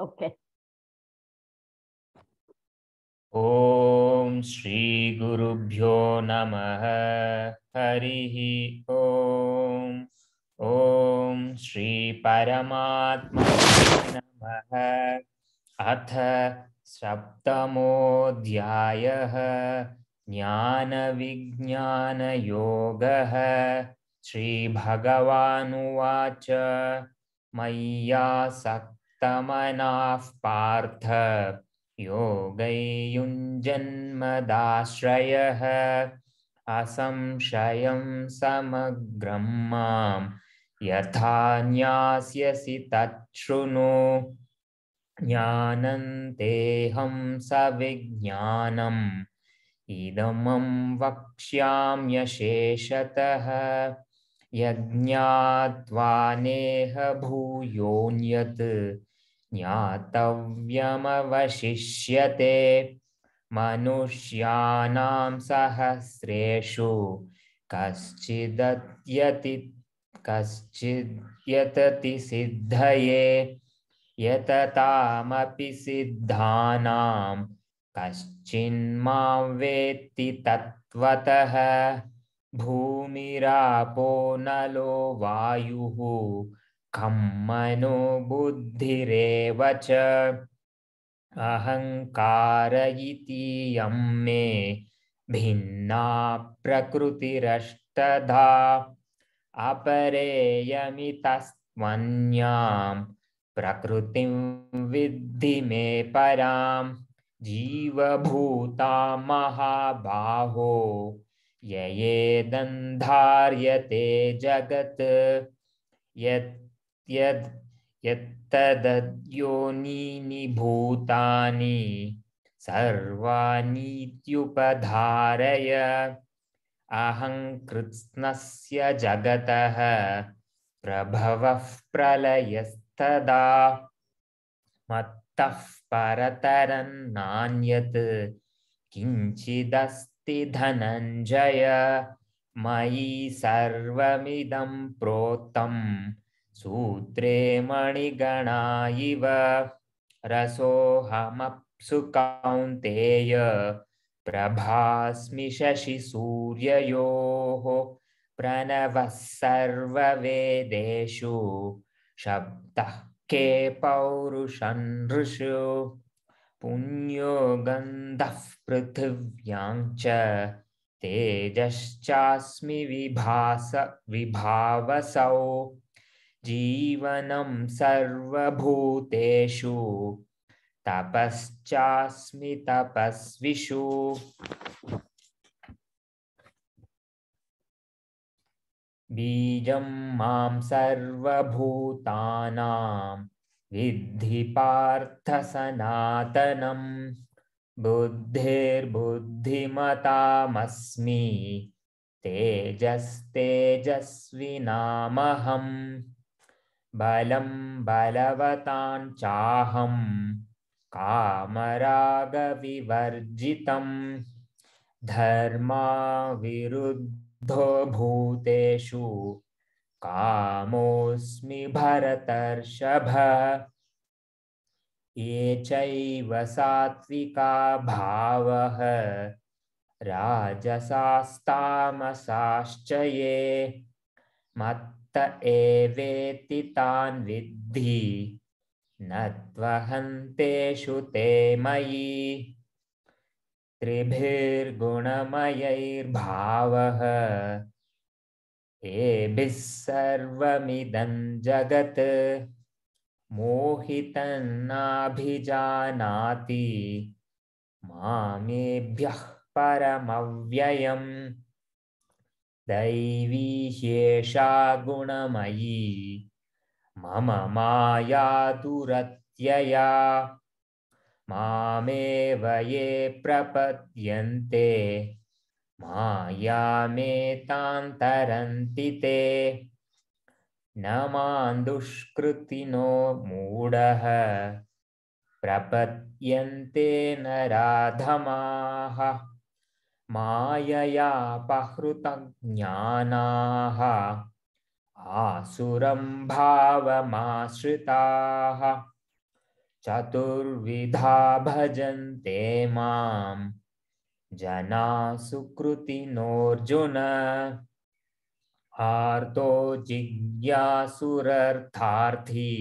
okay Shri श्रीगुरुभ्यो नमः ओम ओम श्री परमात्मा नमः अथ सप्तमोऽध्यायः ज्ञानविज्ञानयोगः श्रीभगवानुवाच मय्यासक् तमनाः पार्थ योगैयुञ्जन्मदाश्रयः असंशयं समग्रं मां यथा न्यास्यसि तच्छृणु ज्ञानन्तेऽहं सविज्ञानम् इदमं वक्ष्याम्यशेषतः यज्ञात्वा नेह भूयोऽन्यत् ज्ञातव्यमवशिष्यते मनुष्याणां सहस्रेशु कश्चिदत्यति कश्चिद्यतति सिद्धये यततामपि सिद्धानां कश्चिन्मां वेत्ति तत्त्वतः भूमिरापो नलो वायुः खं मनो बुद्धि च अहङ्कार मे भिन्ना प्रकृतिरष्टधा अपरेयमितस्त्वन्यां प्रकृतिं विद्धि मे परां जीवभूता महाबाहो धार्यते जगत् यत् यद् यत्तदद्योनी भूतानि सर्वाणीत्युपधारय अहं कृत्स्नस्य जगतः प्रभवः प्रलयस्तदा मत्तः परतरन् नान्यत् किञ्चिदस्ति धनञ्जय मयि सर्वमिदं प्रोतम् सूत्रे मणिगणाइव रसोहमसु रसोऽहमप्सु कौन्तेय प्रभास्मि शशिसूर्ययोः प्रणवः सर्ववेदेषु शब्दः के पौरुषन् ऋषु पुण्यो गन्धः पृथिव्यां तेजश्चास्मि विभास विभावसौ जीवनं सर्वभूतेषु तपश्चास्मि तपस्विषु बीजं मां सर्वभूतानां विद्धि सनातनं बुद्धेर्बुद्धिमतामस्मि तेजस्तेजस्विनामहम् बलम बलं कामराग विवर्जित धर्म विरुद्ध भूतेषु कामोऽस्मि भरतर्षभ ये चैव सात्विका भावः राजसास्तामसाश्च ये त एवेति तान् विद्धि न त्वहन्तेषु ते मयि त्रिभिर्गुणमयैर्भावः एभिः सर्वमिदं जगत् मोहितन्नाभिजानाति मामेभ्यः परमव्ययम् दैवीशेषागुणमयी गुणमयी मम मायातुरत्यया मा मे प्रपद्यन्ते मायामे तरन्ति ते न मां दुष्कृतिनो मूढः प्रपद्यन्ते न मायया पहृत ज्ञाना आसुर भावमाश्रिताः चतुर्विधा भजन्ते माम जना सुकृति नोर्जुन आर्तो जिज्ञासुरर्थार्थी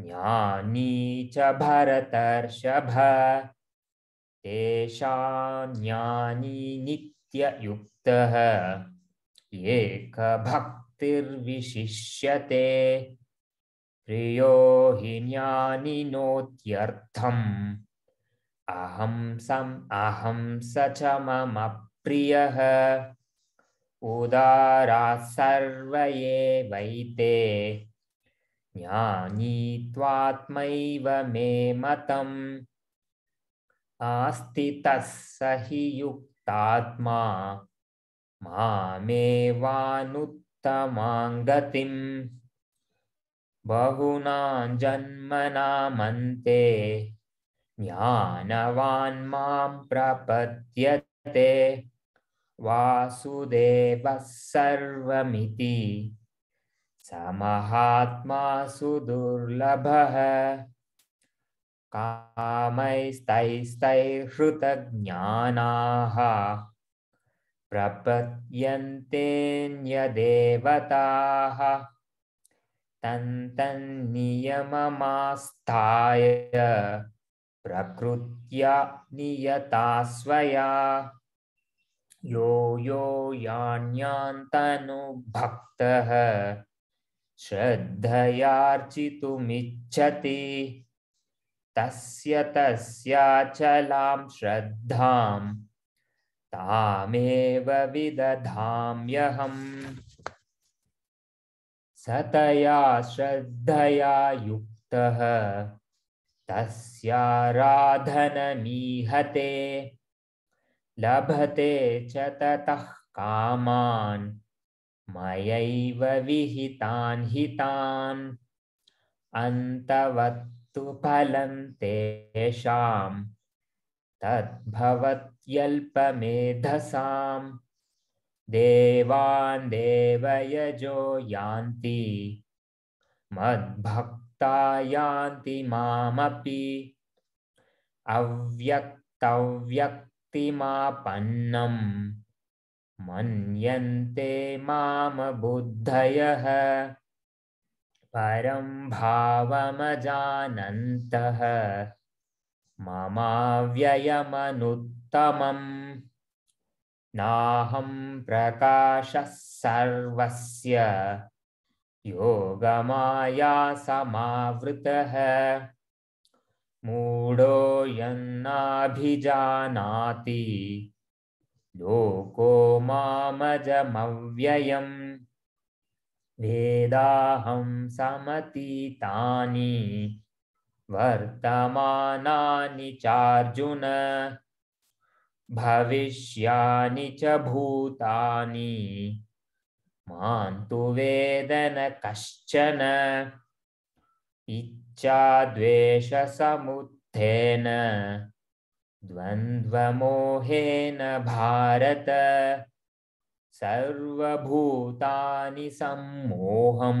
ज्ञानी च भरतर्षभ ज्ञानी नित्ययुक्तः एकभक्तिर्विशिष्यते प्रियो हि ज्ञानिनोत्यर्थम् अहं सम् अहं स च मम प्रियः वैते ज्ञानीत्वात्मैव मे मतम् आस्थितः स हि युक्तात्मा मामेवानुत्तमाङ्गतिं बहुनां प्रपद्यते वासुदेवः सर्वमिति स महात्मा सुदुर्लभः कामैस्तैस्तैहृतज्ञानाः प्रपद्यन्तेऽन्यदेवताः तन्तन्नियममास्थाय प्रकृत्या नियता स्वया यो यो यान्यान्तनुभक्तः श्रद्धयार्चितुमिच्छति तस्य तस्याचलां श्रद्धां तामेव विदधाम्यहम् सतया श्रद्धया युक्तः तस्याराधनमीहते लभते च ततः कामान् मयैव विहितान् हितान् अन्तवत् तु फलं तेषां तद्भवत्यल्पमेधसां देवान् देवयजो यान्ति मद्भक्ता यान्ति मामपि अव्यक्तव्यक्तिमापन्नम् मन्यन्ते माम बुद्धयः परं भावमजानन्तः ममाव्ययमनुत्तमम् नाहं प्रकाशः सर्वस्य योगमायासमावृतः मूढोयन्नाभिजानाति लोको मामजमव्ययम् भेदाहं समतीतानि वर्तमानानि चार्जुन भविष्यानि च भूतानि मान्तु वेदन कश्चन इच्छाद्वेषसमुत्थेन द्वन्द्वमोहेन भारत सर्वभूतानि सम्मोहं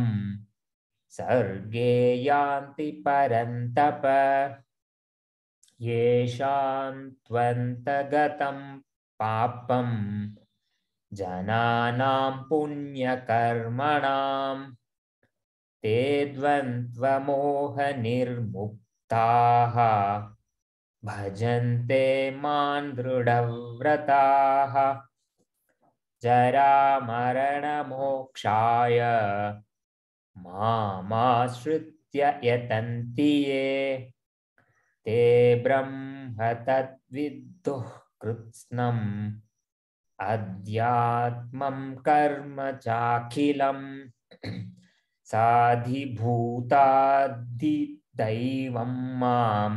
सर्गे यान्ति परन्तप त्वन्तगतं पापं जनानां पुण्यकर्मणां ते द्वन्द्वमोहनिर्मुक्ताः भजन्ते मान् दृढव्रताः जरा मोक्षा मश्रि यतन्ति ये ते ब्रह्म तद्विद्दुः कृत्स्नम् अध्यात्मं कर्म चाखिल साधिभूतादिदैवं मां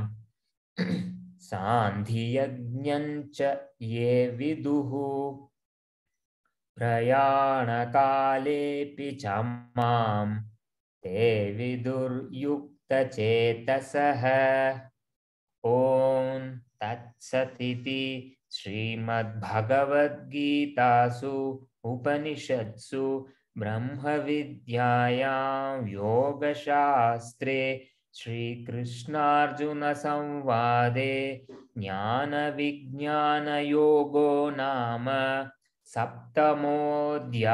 सान्धियज्ञं ये विदु प्रयाण काले मां ते विदुर्युक्तचेतसः ॐ तत्सतिति श्रीमद्भगवद्गीतासु उपनिषत्सु ब्रह्म संवाद ज्ञान विज्ञान योगो नाम सप्तमोऽध्यायः